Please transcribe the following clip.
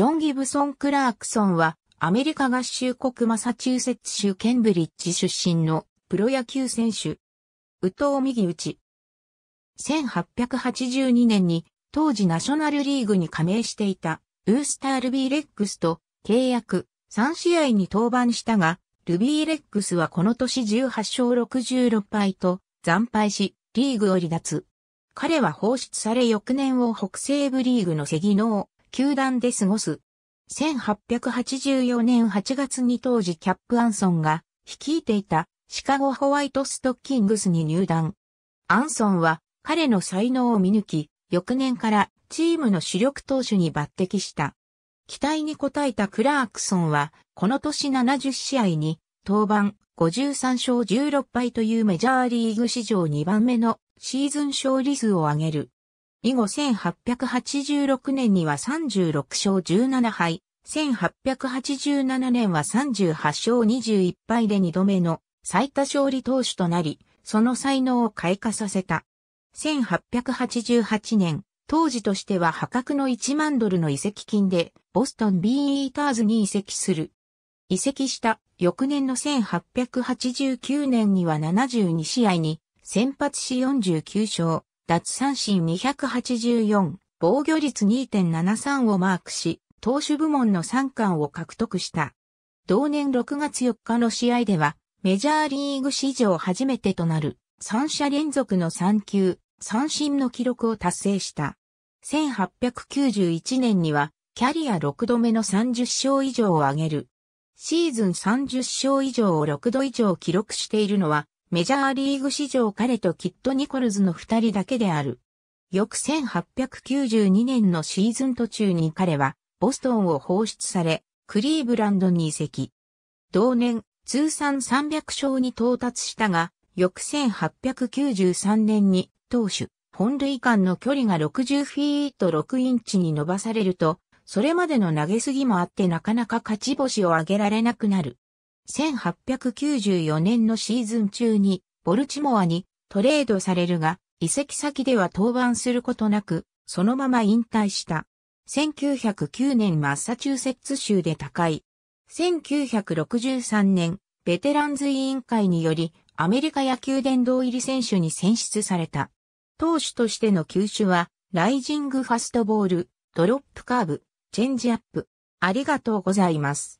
ジョン・ギブソン・クラークソンは、アメリカ合衆国マサチューセッツ州ケンブリッジ出身のプロ野球選手。宇藤右打ち。1882年に当時ナショナルリーグに加盟していたウースター・ルビー・レックスと契約3試合に登板したが、ルビー・レックスはこの年18勝66敗と惨敗し、リーグを離脱。彼は放出され翌年を北西部リーグのセギノー、球団で過ごす。1884年8月に当時キャップアンソンが率いていたシカゴホワイトストッキングスに入団。アンソンは彼の才能を見抜き、翌年からチームの主力投手に抜擢した。期待に応えたクラークソンは、この年70試合に、登板53勝16敗というメジャーリーグ史上2番目のシーズン勝利数を上げる。以後1886年には36勝17敗、1887年は38勝21敗で2度目の最多勝利投手となり、その才能を開花させた。1888年、当時としては破格の1万ドルの移籍金で、ボストンビーイーターズに移籍する。移籍した翌年の1889年には72試合に先発し49勝、奪三振284、防御率2.73をマークし、投手部門の3冠を獲得した。同年6月4日の試合では、メジャーリーグ史上初めてとなる3者連続の3球、三振の記録を達成した。1891年には、キャリア6度目の30勝以上を挙げる。シーズン30勝以上を6度以上記録しているのは、メジャーリーグ史上彼とキット・ニコルズの二人だけである。翌1892年のシーズン途中に彼はボストンを放出され、クリーブランドに移籍。同年、通算300勝に到達したが、翌1893年に投手、本塁間の距離が60フィート6インチに伸ばされると、それまでの投げすぎもあってなかなか勝ち星を上げられなくなる。1894年のシーズン中にボルチモアにトレードされるが、移籍先では登板することなく、そのまま引退した。1909年マッサチューセッツ州で高い。1963年、ベテランズ委員会により、アメリカ野球殿堂入り選手に選出された。投手としての球種は、ライジングファストボール、ドロップカーブ、チェンジアップ。ありがとうございます。